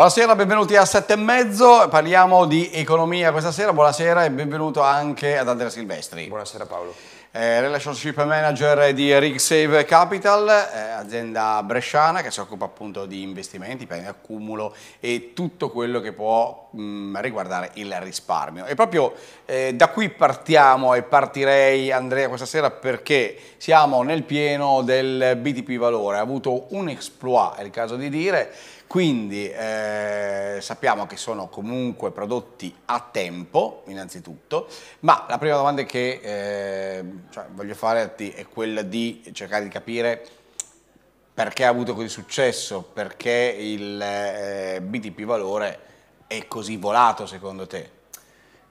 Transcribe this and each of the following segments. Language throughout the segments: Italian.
Buonasera, benvenuti a Sette e mezzo, parliamo di economia questa sera, buonasera e benvenuto anche ad Andrea Silvestri. Buonasera Paolo. Eh, relationship Manager di RigSave Capital, eh, azienda bresciana che si occupa appunto di investimenti, piani di accumulo e tutto quello che può mh, mm, riguardare il risparmio. E proprio eh, da qui partiamo e partirei Andrea questa sera perché siamo nel pieno del BTP Valore, ha avuto un exploit, è il caso di dire, quindi eh, sappiamo che sono comunque prodotti a tempo, innanzitutto, ma la prima domanda che eh, cioè, voglio farti è quella di cercare di capire perché ha avuto così successo, perché il eh, BTP valore è così volato secondo te?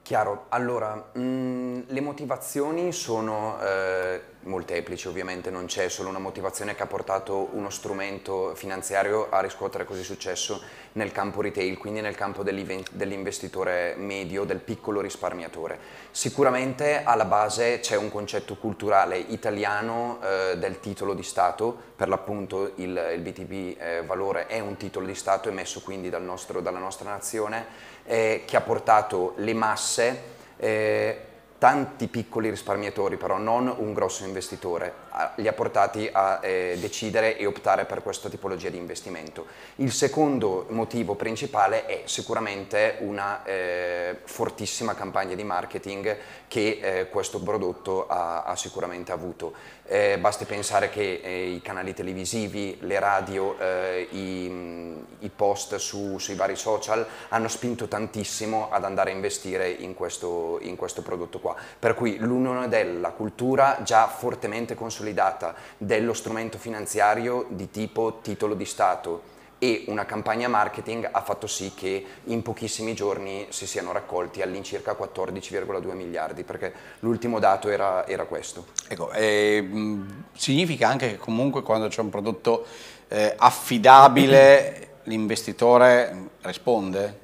Chiaro, allora mh, mm, le motivazioni sono eh, molteplici, ovviamente non c'è solo una motivazione che ha portato uno strumento finanziario a riscuotere così successo nel campo retail, quindi nel campo dell'investitore medio, del piccolo risparmiatore. Sicuramente alla base c'è un concetto culturale italiano eh, del titolo di Stato, per l'appunto il, il BTP eh, Valore è un titolo di Stato emesso quindi dal nostro, dalla nostra nazione, eh, che ha portato le masse eh, tanti piccoli risparmiatori, però non un grosso investitore, li ha portati a eh, decidere e optare per questa tipologia di investimento. Il secondo motivo principale è sicuramente una eh, fortissima campagna di marketing che eh, questo prodotto ha, ha sicuramente avuto. Eh, basti pensare che eh, i canali televisivi, le radio, eh, i, i, post su, sui vari social hanno spinto tantissimo ad andare a investire in questo, in questo prodotto qua qua. Per cui l'unione della cultura già fortemente consolidata dello strumento finanziario di tipo titolo di Stato e una campagna marketing ha fatto sì che in pochissimi giorni si siano raccolti all'incirca 14,2 miliardi, perché l'ultimo dato era, era questo. Ecco, eh, significa anche che comunque quando c'è un prodotto eh, affidabile l'investitore risponde?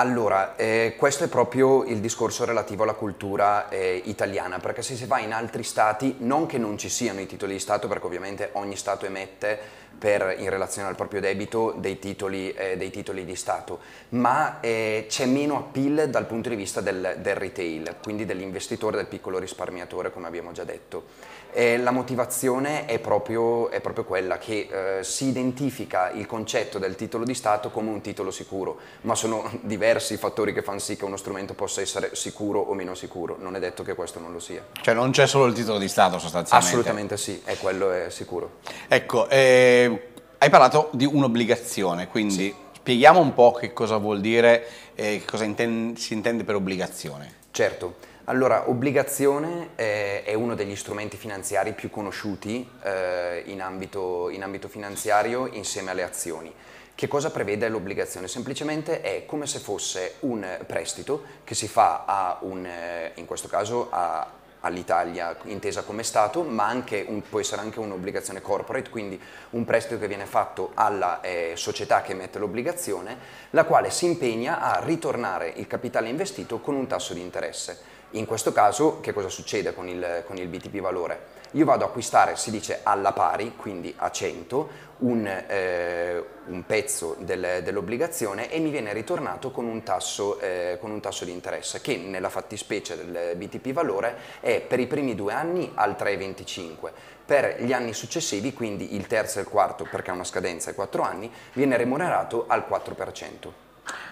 Allora, eh, questo è proprio il discorso relativo alla cultura eh, italiana, perché se si va in altri stati, non che non ci siano i titoli di Stato, perché ovviamente ogni Stato emette per, in relazione al proprio debito dei titoli, eh, dei titoli di Stato, ma eh, c'è meno appeal dal punto di vista del, del retail, quindi dell'investitore, del piccolo risparmiatore, come abbiamo già detto. Eh, la motivazione è proprio, è proprio quella che eh, si identifica il concetto del titolo di Stato come un titolo sicuro, ma sono diversi i fattori che fanno sì che uno strumento possa essere sicuro o meno sicuro, non è detto che questo non lo sia. Cioè non c'è solo il titolo di Stato sostanzialmente? Assolutamente sì, e quello è sicuro. Ecco, eh, hai parlato di un'obbligazione, quindi sì. spieghiamo un po' che cosa vuol dire, eh, che cosa intende, si intende per obbligazione. Certo. Allora, obbligazione è, eh, è uno degli strumenti finanziari più conosciuti eh, in, ambito, in ambito finanziario insieme alle azioni. Che cosa prevede l'obbligazione? Semplicemente è come se fosse un prestito che si fa a un, eh, in questo caso a, all'Italia intesa come Stato, ma anche un, può essere anche un'obbligazione corporate, quindi un prestito che viene fatto alla eh, società che emette l'obbligazione, la quale si impegna a ritornare il capitale investito con un tasso di interesse. In questo caso che cosa succede con il, con il BTP valore? Io vado ad acquistare, si dice alla pari, quindi a 100, un, eh, un pezzo del, dell'obbligazione e mi viene ritornato con un, tasso, eh, con un, tasso, di interesse che nella fattispecie del BTP valore è per i primi due anni al 3,25, per gli anni successivi, quindi il terzo e il quarto perché ha una scadenza ai 4 anni, viene remunerato al 4%.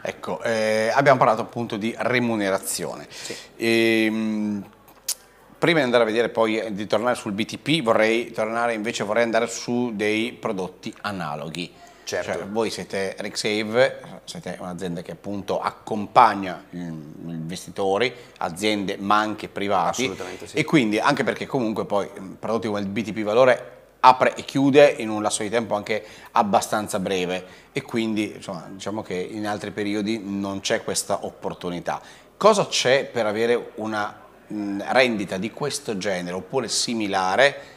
Ecco, eh, abbiamo parlato appunto di remunerazione. Sì. E, ehm, prima di andare a vedere poi eh, di tornare sul BTP, vorrei tornare invece vorrei andare su dei prodotti analoghi. Certo. Cioè, voi siete RigSave, siete un'azienda che appunto accompagna investitori, aziende ma anche privati. Assolutamente sì. E quindi anche perché comunque poi prodotti come il BTP Valore apre e chiude in un lasso di tempo anche abbastanza breve e quindi insomma, diciamo che in altri periodi non c'è questa opportunità. Cosa c'è per avere una mm, rendita di questo genere oppure similare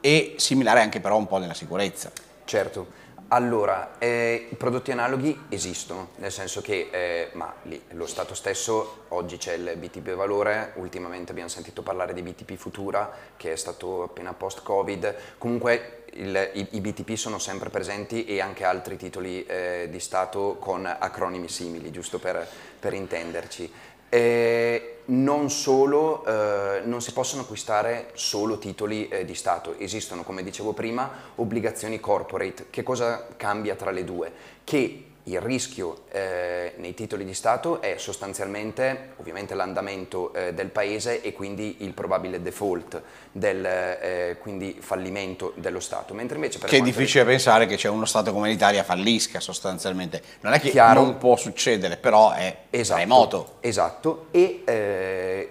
e similare anche però un po' nella sicurezza? Certo. Allora, eh, prodotti analoghi esistono, nel senso che eh, ma lì, lo Stato stesso, oggi c'è il BTP Valore, ultimamente abbiamo sentito parlare di BTP Futura, che è stato appena post-Covid, comunque il, i, i, BTP sono sempre presenti e anche altri titoli eh, di Stato con acronimi simili, giusto per, per intenderci. Eh, non solo, eh, non si possono acquistare solo titoli eh, di Stato, esistono, come dicevo prima, obbligazioni corporate. Che cosa cambia tra le due? Che il rischio eh, nei titoli di Stato è sostanzialmente ovviamente l'andamento eh, del paese e quindi il probabile default, del, eh, quindi fallimento dello Stato. Mentre invece per che è difficile riguarda... pensare che c'è uno Stato come l'Italia fallisca sostanzialmente. Non è che Chiaro. non può succedere, però è esatto, remoto. Esatto, e eh,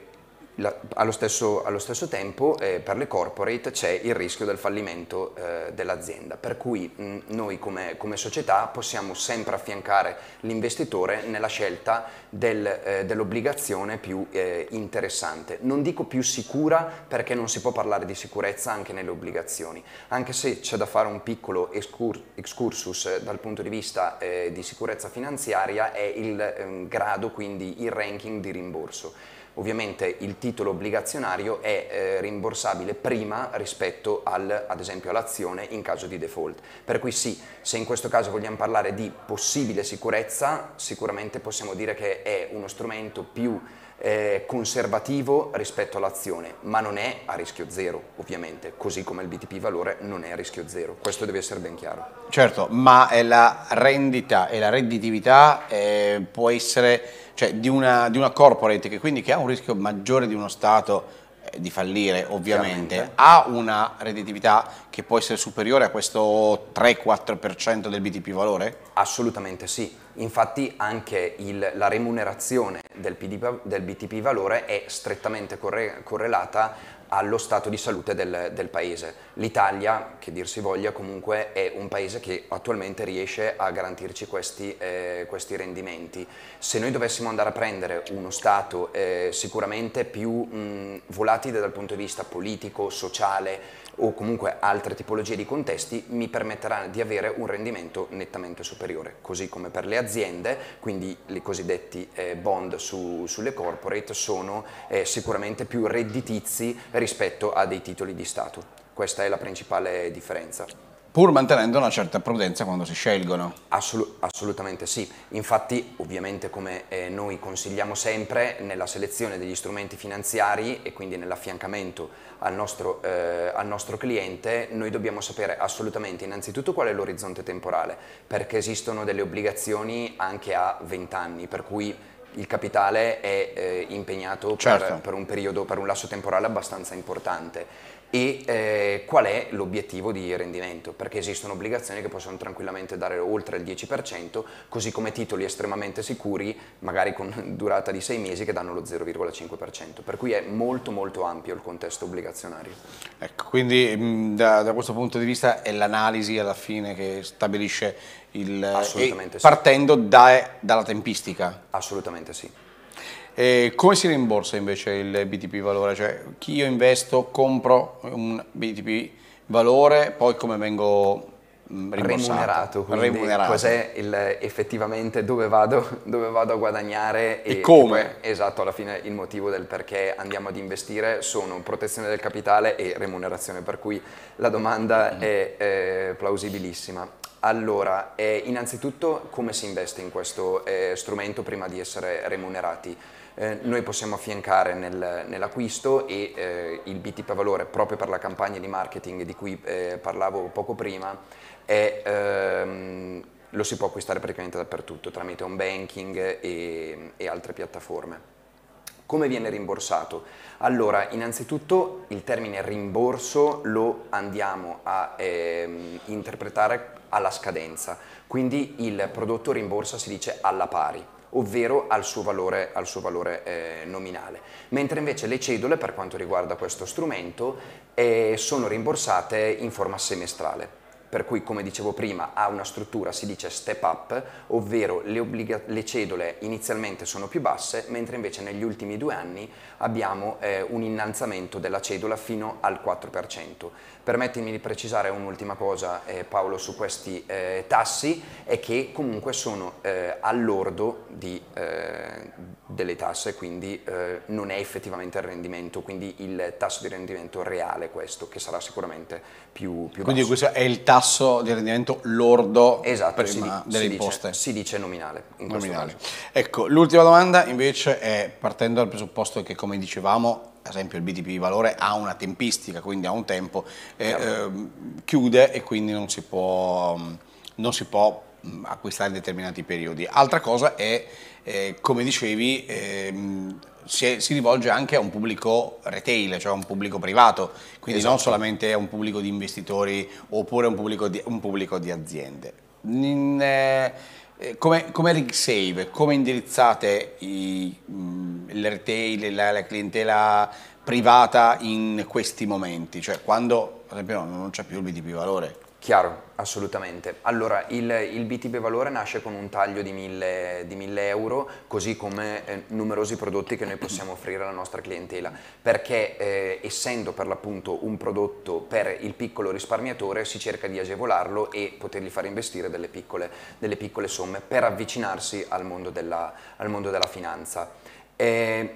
la, allo, stesso, allo, stesso, tempo eh, per le corporate c'è il rischio del fallimento eh, dell'azienda, per cui mh, mm, noi come, come, società possiamo sempre affiancare l'investitore nella scelta del, eh, dell'obbligazione più eh, interessante. Non dico più sicura perché non si può parlare di sicurezza anche nelle obbligazioni, anche se c'è da fare un piccolo excursus eh, dal punto di vista eh, di sicurezza finanziaria è il ehm, grado, quindi il ranking di rimborso. Ovviamente il titolo obbligazionario è eh, rimborsabile prima rispetto al, ad esempio all'azione in caso di default. Per cui sì, se in questo caso vogliamo parlare di possibile sicurezza, sicuramente possiamo dire che è uno strumento più eh, conservativo rispetto all'azione, ma non è a rischio zero ovviamente, così come il BTP valore non è a rischio zero, questo deve essere ben chiaro. Certo, ma la rendita e la redditività eh, può essere cioè di una, di una corporate che quindi che ha un rischio maggiore di uno Stato eh, di fallire ovviamente, ha una redditività che può essere superiore a questo 3-4% del BTP valore? Assolutamente sì, infatti anche il, la remunerazione del, PDP, del, BTP valore è strettamente corre, correlata allo stato di salute del, del paese. L'Italia, che dir si voglia, comunque è un paese che attualmente riesce a garantirci questi, eh, questi rendimenti. Se noi dovessimo andare a prendere uno stato eh, sicuramente più mh, mm, volatile dal punto di vista politico, sociale, o comunque altre tipologie di contesti mi permetterà di avere un rendimento nettamente superiore, così come per le aziende, quindi i cosiddetti eh, bond su, sulle corporate sono eh, sicuramente più redditizi rispetto a dei titoli di Stato. Questa è la principale differenza pur mantenendo una certa prudenza quando si scelgono. Assolut- assolutamente sì, infatti ovviamente come eh, noi consigliamo sempre nella selezione degli strumenti finanziari e quindi nell'affiancamento al nostro, eh, al nostro cliente, noi dobbiamo sapere assolutamente innanzitutto qual è l'orizzonte temporale, perché esistono delle obbligazioni anche a 20 anni, per cui il capitale è eh, impegnato certo. per, per, un periodo, per un lasso temporale abbastanza importante e eh, qual è l'obiettivo di rendimento, perché esistono obbligazioni che possono tranquillamente dare oltre il 10%, così come titoli estremamente sicuri, magari con durata di 6 mesi, che danno lo 0,5%, per cui è molto molto ampio il contesto obbligazionario. Ecco, quindi mm, da, da questo punto di vista è l'analisi alla fine che stabilisce il... Eh, Assolutamente sì. Partendo da, dalla tempistica. Assolutamente sì. E come si rimborsa invece il BTP valore? Cioè chi io investo, compro un BTP valore, poi come vengo mm, remunerato, remunerato. cos'è il, effettivamente dove vado, dove vado, a guadagnare e, e come. Poi, esatto, alla fine il motivo del perché andiamo ad investire sono protezione del capitale e remunerazione, per cui la domanda mm. è, è plausibilissima. Allora, eh, innanzitutto come si investe in questo eh, strumento prima di essere remunerati? Eh, noi possiamo affiancare nel, nell'acquisto e eh, il BTP a valore proprio per la campagna di marketing di cui eh, parlavo poco prima è, ehm, lo si può acquistare praticamente dappertutto tramite home banking e, e altre piattaforme. Come viene rimborsato? Allora, innanzitutto il termine rimborso lo andiamo a ehm, interpretare alla scadenza, quindi il prodotto rimborsa si dice alla pari ovvero al suo valore, al suo valore eh, nominale. Mentre invece le cedole, per quanto riguarda questo strumento, eh, sono rimborsate in forma semestrale per cui come dicevo prima ha una struttura, si dice step up, ovvero le, le cedole inizialmente sono più basse, mentre invece negli ultimi due anni abbiamo eh, un innalzamento della cedola fino al 4%. Permettimi di precisare un'ultima cosa eh, Paolo su questi eh, tassi, è che comunque sono eh, all'ordo di, eh, delle tasse, quindi eh, non è effettivamente il rendimento, quindi il tasso di rendimento reale questo, che sarà sicuramente più, più basso. Quindi questo è il tasso di rendimento lordo esatto, si, delle si imposte? Dice, si dice nominale. nominale. Ecco, l'ultima domanda invece è partendo dal presupposto che come dicevamo ad esempio il BTP di valore ha una tempistica, quindi ha un tempo, eh, eh, chiude e quindi non si può, non si può mm, acquistare in determinati periodi. Altra cosa è, eh, come dicevi, ehm, si, è, si, rivolge anche a un pubblico retail, cioè a un pubblico privato, quindi esatto. non solamente a un pubblico di investitori oppure a un pubblico di, un pubblico di aziende. In, eh, eh, come, come Rig Save, come indirizzate i, mh, mm, il retail, la, la, clientela privata in questi momenti? Cioè quando, ad esempio, non c'è più il BTP valore, Chiaro, assolutamente. Allora, il, il, BTP Valore nasce con un taglio di 1000, di euro, così come eh, numerosi prodotti che noi possiamo offrire alla nostra clientela, perché eh, essendo per l'appunto un prodotto per il piccolo risparmiatore si cerca di agevolarlo e potergli far investire delle piccole, delle piccole somme per avvicinarsi al mondo della, al mondo della finanza. Eh,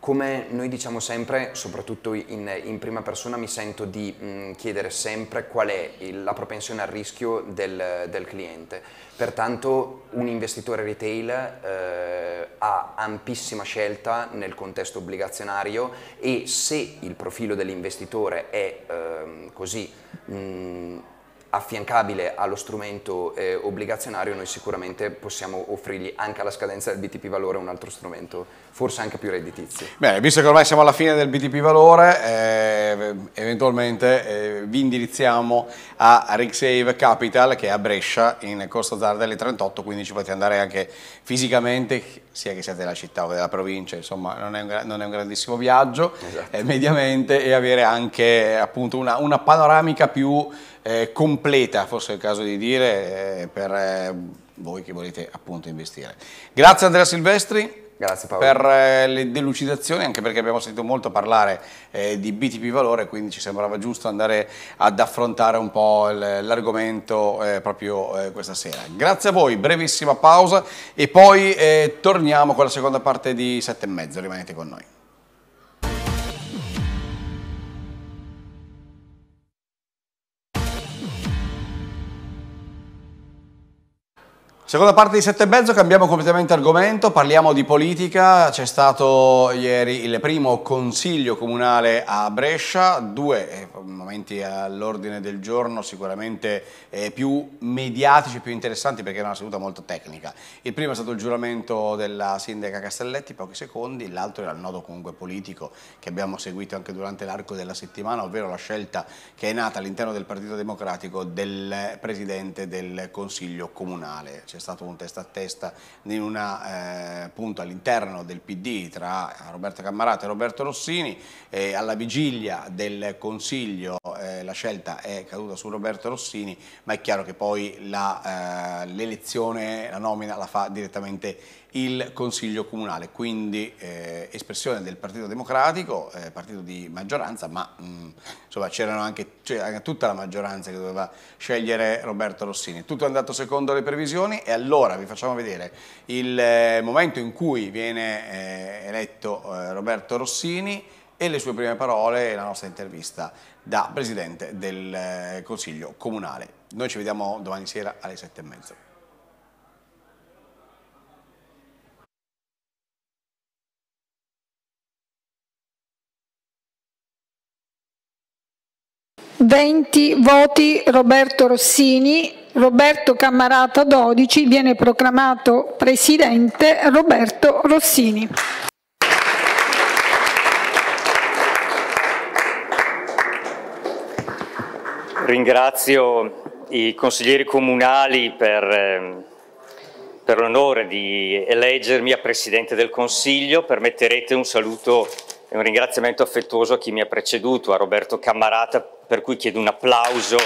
come noi diciamo sempre, soprattutto in, in prima persona, mi sento di mh, mm, chiedere sempre qual è il, la propensione al rischio del, del, cliente. Pertanto un investitore retail eh, ha ampissima scelta nel contesto obbligazionario e se il profilo dell'investitore è eh, così mh, mm, affiancabile allo strumento eh, obbligazionario, noi sicuramente possiamo offrirgli anche alla scadenza del BTP Valore un altro strumento, forse anche più redditizio. Bene, visto che ormai siamo alla fine del BTP Valore, eh, eventualmente eh, vi indirizziamo a Rigsave Capital che è a Brescia, in Corso alle 38, quindi ci potete andare anche fisicamente, sia che siate della città o della provincia, insomma non è un, non è un grandissimo viaggio, esatto. Eh, mediamente, e avere anche appunto una, una panoramica più eh, completa, forse è il caso di dire, eh, per eh, voi che volete appunto investire. Grazie Andrea Silvestri. Grazie Paolo. Per eh, le delucidazioni, anche perché abbiamo sentito molto parlare eh, di BTP Valore, quindi ci sembrava giusto andare ad affrontare un po' l'argomento eh, proprio eh, questa sera. Grazie a voi, brevissima pausa e poi eh, torniamo con la seconda parte di sette e mezzo, rimanete con noi. Seconda parte di sette e mezzo, cambiamo completamente argomento, parliamo di politica, c'è stato ieri il primo consiglio comunale a Brescia, due eh, momenti all'ordine del giorno sicuramente eh, più mediatici, più interessanti perché era una seduta molto tecnica. Il primo è stato il giuramento della sindaca Castelletti, pochi secondi, l'altro era il nodo comunque politico che abbiamo seguito anche durante l'arco della settimana, ovvero la scelta che è nata all'interno del Partito Democratico del Presidente del Consiglio Comunale c'è stato un testa a testa in una eh, punta all'interno del PD tra Roberto Cammarata e Roberto Rossini e alla vigilia del Consiglio eh, la scelta è caduta su Roberto Rossini ma è chiaro che poi l'elezione, la, eh, la nomina la fa direttamente il Consiglio Comunale, quindi eh, espressione del Partito Democratico, eh, partito di maggioranza, ma mh, mm, insomma c'era anche, cioè, anche, tutta la maggioranza che doveva scegliere Roberto Rossini. Tutto è andato secondo le previsioni e allora vi facciamo vedere il eh, momento in cui viene eh, eletto eh, Roberto Rossini e le sue prime parole e la nostra intervista da Presidente del eh, Consiglio Comunale. Noi ci vediamo domani sera alle sette e mezzo. 20 voti Roberto Rossini, Roberto Cammarata 12, viene proclamato Presidente Roberto Rossini. Ringrazio i consiglieri comunali per, ehm, per l'onore di eleggermi a Presidente del Consiglio. Permetterete un saluto e un ringraziamento affettuoso a chi mi ha preceduto, a Roberto Cammarata per cui chiedo un applauso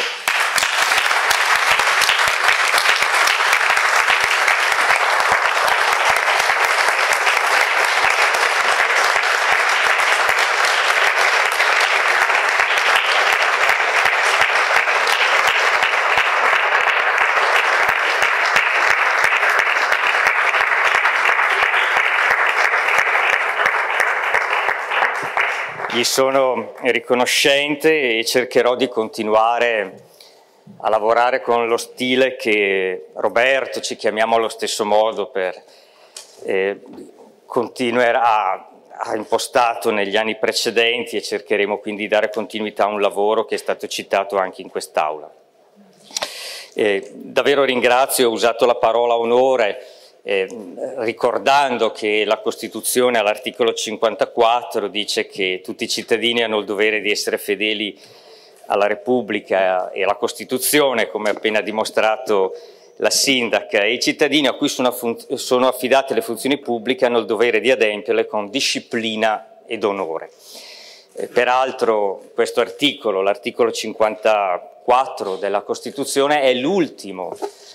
gli sono riconoscente e cercherò di continuare a lavorare con lo stile che Roberto, ci chiamiamo allo stesso modo, per, eh, continuerà, ha impostato negli anni precedenti e cercheremo quindi di dare continuità a un lavoro che è stato citato anche in quest'Aula. Eh, davvero ringrazio, ho usato la parola onore, eh, ricordando che la Costituzione all'articolo 54 dice che tutti i cittadini hanno il dovere di essere fedeli alla Repubblica e alla Costituzione, come ha appena dimostrato la Sindaca, e i cittadini a cui sono, sono affidate le funzioni pubbliche hanno il dovere di adempierle con disciplina ed onore. Eh, peraltro questo articolo, l'articolo 54 della Costituzione, è l'ultimo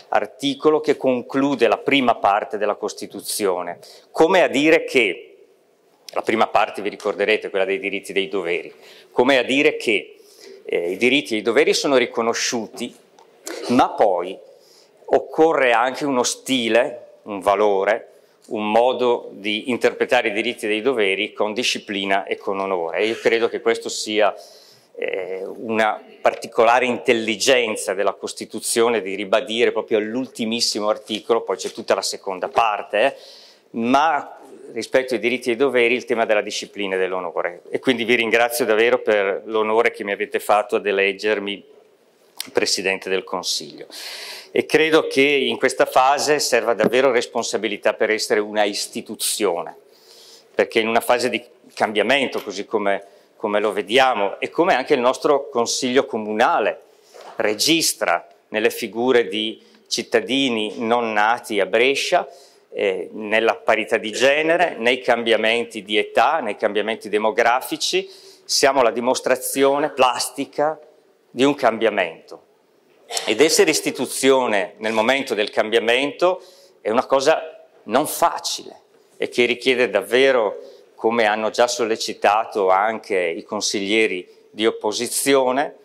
articolo che conclude la prima parte della Costituzione, come a dire che, la prima parte vi ricorderete, quella dei diritti e dei doveri, come a dire che eh, i diritti e i doveri sono riconosciuti, ma poi occorre anche uno stile, un valore, un modo di interpretare i diritti e i doveri con disciplina e con onore. E io credo che questo sia eh, una particolare intelligenza della Costituzione di ribadire proprio all'ultimissimo articolo, poi c'è tutta la seconda parte, eh, ma rispetto ai diritti e ai doveri il tema della disciplina e dell'onore. E quindi vi ringrazio davvero per l'onore che mi avete fatto ad eleggermi Presidente del Consiglio. E credo che in questa fase serva davvero responsabilità per essere una istituzione, perché in una fase di cambiamento, così come come lo vediamo e come anche il nostro Consiglio Comunale registra nelle figure di cittadini non nati a Brescia, eh, nella parità di genere, nei cambiamenti di età, nei cambiamenti demografici, siamo la dimostrazione plastica di un cambiamento. Ed essere istituzione nel momento del cambiamento è una cosa non facile e che richiede davvero come hanno già sollecitato anche i consiglieri di opposizione,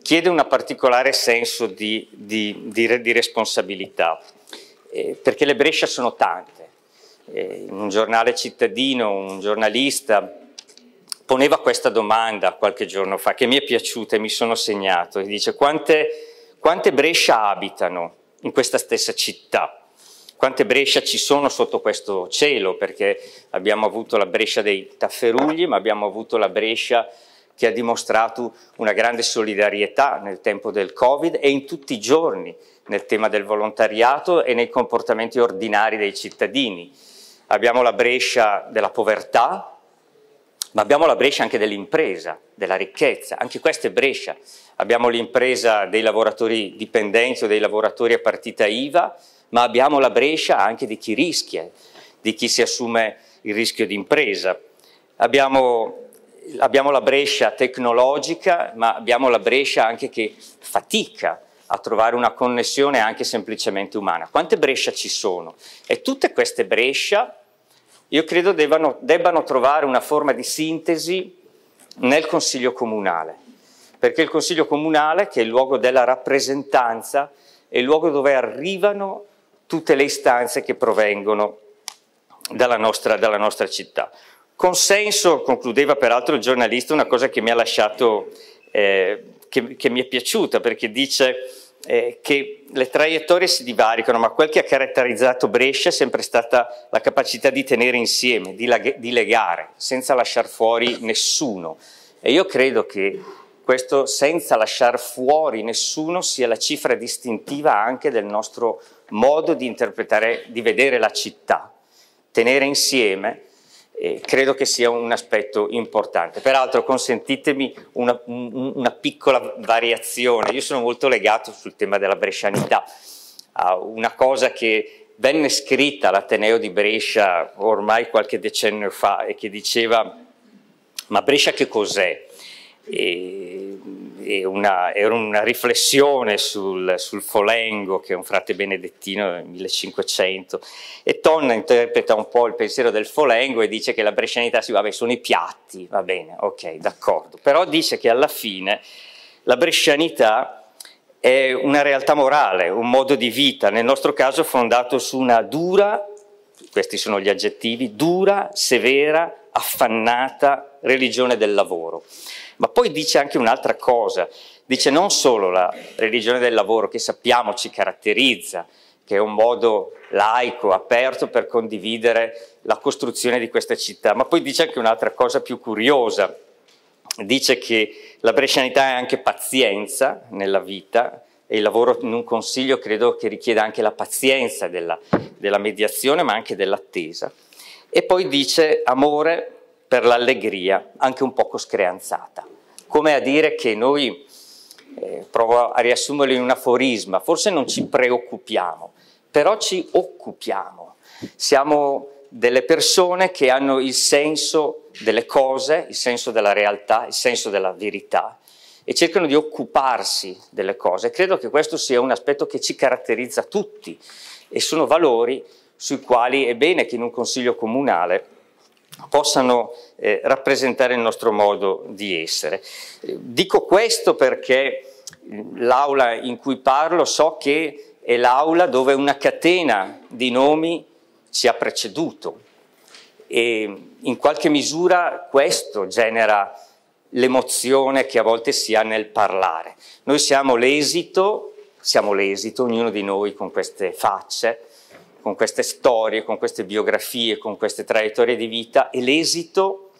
chiede un particolare senso di, di, di, di responsabilità, eh, perché le Brescia sono tante. Eh, in un giornale cittadino, un giornalista poneva questa domanda qualche giorno fa, che mi è piaciuta e mi sono segnato, e dice quante, quante Brescia abitano in questa stessa città? quante Brescia ci sono sotto questo cielo, perché abbiamo avuto la Brescia dei tafferugli, ma abbiamo avuto la Brescia che ha dimostrato una grande solidarietà nel tempo del Covid e in tutti i giorni nel tema del volontariato e nei comportamenti ordinari dei cittadini. Abbiamo la Brescia della povertà, ma abbiamo la Brescia anche dell'impresa, della ricchezza, anche questa è Brescia. Abbiamo l'impresa dei lavoratori dipendenti o dei lavoratori a partita IVA, ma abbiamo la Brescia anche di chi rischia, di chi si assume il rischio di impresa. Abbiamo, abbiamo la Brescia tecnologica, ma abbiamo la Brescia anche che fatica a trovare una connessione anche semplicemente umana. Quante Brescia ci sono? E tutte queste Brescia, io credo, debbano, debbano trovare una forma di sintesi nel Consiglio Comunale, perché il Consiglio Comunale, che è il luogo della rappresentanza, è il luogo dove arrivano tutte le istanze che provengono dalla nostra, dalla nostra città. Consenso, concludeva peraltro il giornalista, una cosa che mi ha lasciato, eh, che, che, mi è piaciuta, perché dice eh, che le traiettorie si divaricano, ma quel che ha caratterizzato Brescia è sempre stata la capacità di tenere insieme, di, di legare, senza lasciar fuori nessuno. E io credo che questo senza lasciar fuori nessuno sia la cifra distintiva anche del nostro modo di interpretare, di vedere la città, tenere insieme, eh, credo che sia un aspetto importante. Peraltro consentitemi una, una piccola variazione, io sono molto legato sul tema della brescianità, a una cosa che venne scritta all'Ateneo di Brescia ormai qualche decennio fa e che diceva ma Brescia che cos'è? E una, era una riflessione sul, sul, Folengo, che è un frate benedettino del 1500, e Tonna interpreta un po' il pensiero del Folengo e dice che la brescianità sì, vabbè, sono i piatti, va bene, ok, d'accordo, però dice che alla fine la brescianità è una realtà morale, un modo di vita, nel nostro caso fondato su una dura, questi sono gli aggettivi, dura, severa, affannata religione del lavoro. Ma poi dice anche un'altra cosa, dice non solo la religione del lavoro che sappiamo ci caratterizza, che è un modo laico, aperto per condividere la costruzione di questa città, ma poi dice anche un'altra cosa più curiosa, dice che la brescianità è anche pazienza nella vita e il lavoro in un consiglio credo che richieda anche la pazienza della, della mediazione ma anche dell'attesa. E poi dice amore per l'allegria, anche un poco screanzata. Come a dire che noi, eh, provo a riassumerlo in un aforisma, forse non ci preoccupiamo, però ci occupiamo. Siamo delle persone che hanno il senso delle cose, il senso della realtà, il senso della verità e cercano di occuparsi delle cose. Credo che questo sia un aspetto che ci caratterizza tutti e sono valori sui quali è bene che in un consiglio comunale possano eh, rappresentare il nostro modo di essere. Dico questo perché l'aula in cui parlo so che è l'aula dove una catena di nomi ci ha preceduto e in qualche misura questo genera l'emozione che a volte si ha nel parlare. Noi siamo l'esito, siamo l'esito, ognuno di noi con queste facce, con queste storie, con queste biografie, con queste traiettorie di vita, è l'esito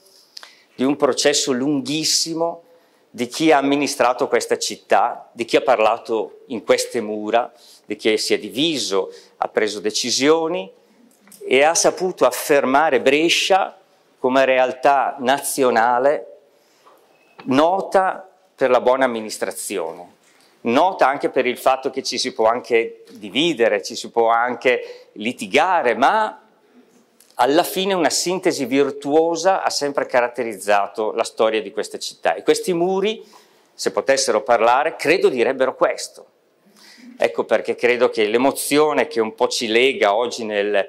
di un processo lunghissimo di chi ha amministrato questa città, di chi ha parlato in queste mura, di chi si è diviso, ha preso decisioni e ha saputo affermare Brescia come realtà nazionale nota per la buona amministrazione nota anche per il fatto che ci si può anche dividere, ci si può anche litigare, ma alla fine una sintesi virtuosa ha sempre caratterizzato la storia di queste città e questi muri, se potessero parlare, credo direbbero questo. Ecco perché credo che l'emozione che un po' ci lega oggi, nel,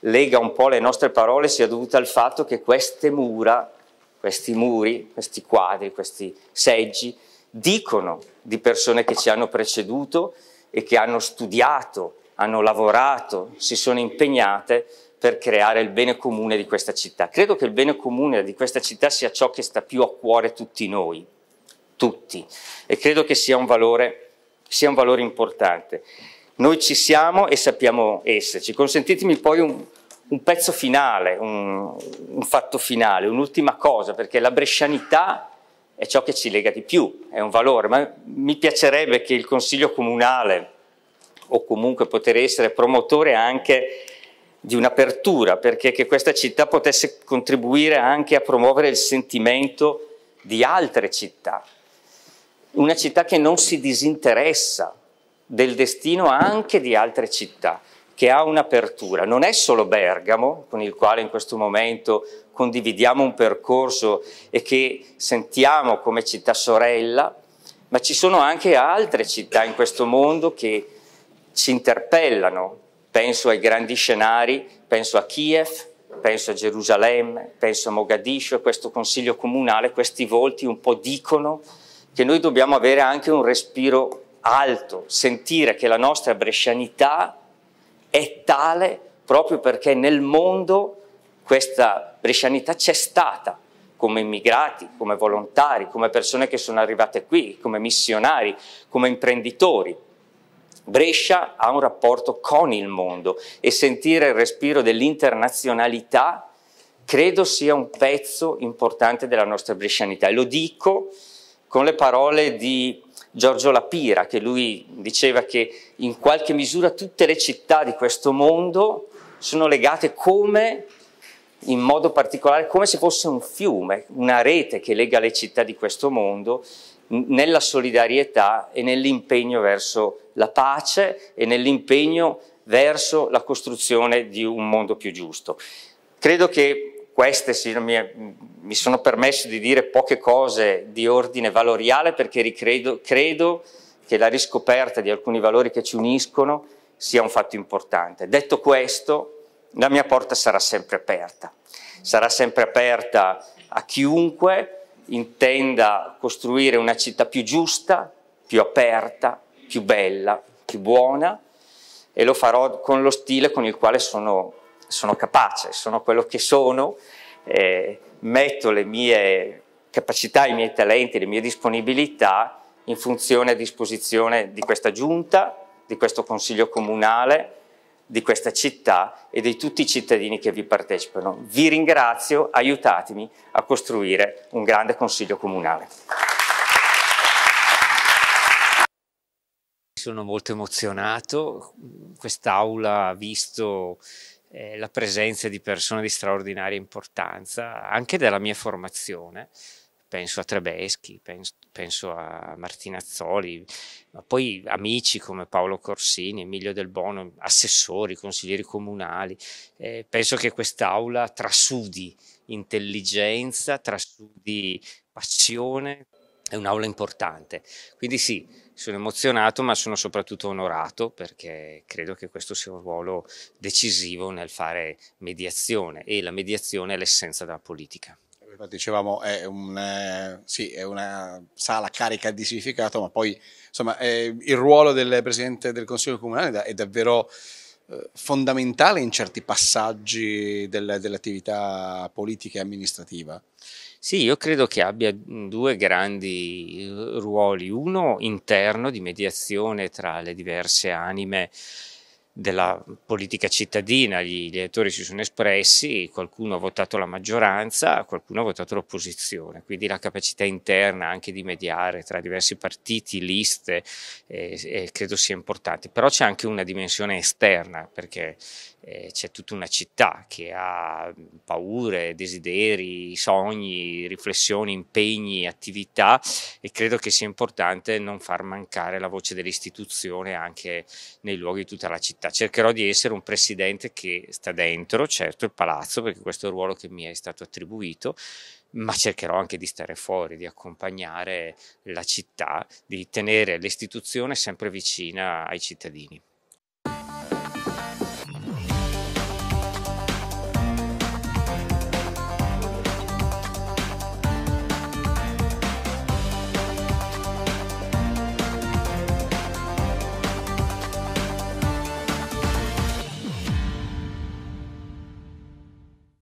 lega un po' le nostre parole, sia dovuta al fatto che queste mura, questi muri, questi quadri, questi seggi, dicono di persone che ci hanno preceduto e che hanno studiato, hanno lavorato, si sono impegnate per creare il bene comune di questa città. Credo che il bene comune di questa città sia ciò che sta più a cuore tutti noi, tutti, e credo che sia un valore, sia un valore importante. Noi ci siamo e sappiamo esserci. Consentitemi poi un, un pezzo finale, un, un fatto finale, un'ultima cosa, perché la brescianità è ciò che ci lega di più, è un valore, ma mi piacerebbe che il Consiglio Comunale o comunque poter essere promotore anche di un'apertura, perché che questa città potesse contribuire anche a promuovere il sentimento di altre città, una città che non si disinteressa del destino anche di altre città, che ha un'apertura. Non è solo Bergamo, con il quale in questo momento condividiamo un percorso e che sentiamo come città sorella, ma ci sono anche altre città in questo mondo che ci interpellano. Penso ai grandi scenari, penso a Kiev, penso a Gerusalemme, penso a Mogadiscio e questo Consiglio Comunale, questi volti un po' dicono che noi dobbiamo avere anche un respiro alto, sentire che la nostra brescianità è tale proprio perché nel mondo questa brescianità c'è stata come immigrati, come volontari, come persone che sono arrivate qui, come missionari, come imprenditori. Brescia ha un rapporto con il mondo e sentire il respiro dell'internazionalità credo sia un pezzo importante della nostra brescianità e lo dico con le parole di Giorgio Lapira che lui diceva che in qualche misura tutte le città di questo mondo sono legate come in modo particolare come se fosse un fiume, una rete che lega le città di questo mondo nella solidarietà e nell'impegno verso la pace e nell'impegno verso la costruzione di un mondo più giusto. Credo che queste mi, sono permesso di dire poche cose di ordine valoriale perché ricredo, credo che la riscoperta di alcuni valori che ci uniscono sia un fatto importante. Detto questo, la mia porta sarà sempre aperta, sarà sempre aperta a chiunque intenda costruire una città più giusta, più aperta, più bella, più buona e lo farò con lo stile con il quale sono, sono capace, sono quello che sono, eh, metto le mie capacità, i miei talenti, le mie disponibilità in funzione a disposizione di questa giunta, di questo consiglio comunale, di questa città e di tutti i cittadini che vi partecipano. Vi ringrazio, aiutatemi a costruire un grande Consiglio Comunale. Sono molto emozionato, quest'aula ha visto eh, la presenza di persone di straordinaria importanza, anche della mia formazione, penso a Trebeschi, penso, penso a Martinazzoli, ma poi amici come Paolo Corsini, Emilio Del Bono, assessori, consiglieri comunali. Eh, penso che quest'aula trasudi intelligenza, trasudi passione, è un'aula importante. Quindi sì, sono emozionato, ma sono soprattutto onorato perché credo che questo sia un ruolo decisivo nel fare mediazione e la mediazione è l'essenza della politica. Infatti dicevamo è, un, eh, sì, è una sala carica di significato, ma poi insomma, eh, il ruolo del Presidente del Consiglio Comunale è davvero eh, fondamentale in certi passaggi del, dell'attività politica e amministrativa. Sì, io credo che abbia due grandi eh, ruoli, uno interno di mediazione tra le diverse anime della politica cittadina, gli elettori si sono espressi, qualcuno ha votato la maggioranza, qualcuno ha votato l'opposizione, quindi la capacità interna anche di mediare tra diversi partiti, liste, eh, eh, credo sia importante. Però c'è anche una dimensione esterna, perché eh, c'è tutta una città che ha paure, desideri, sogni, riflessioni, impegni, attività e credo che sia importante non far mancare la voce dell'istituzione anche nei luoghi di tutta la città cercherò di essere un presidente che sta dentro, certo, il palazzo, perché questo è il ruolo che mi è stato attribuito, ma cercherò anche di stare fuori, di accompagnare la città, di tenere l'istituzione sempre vicina ai cittadini.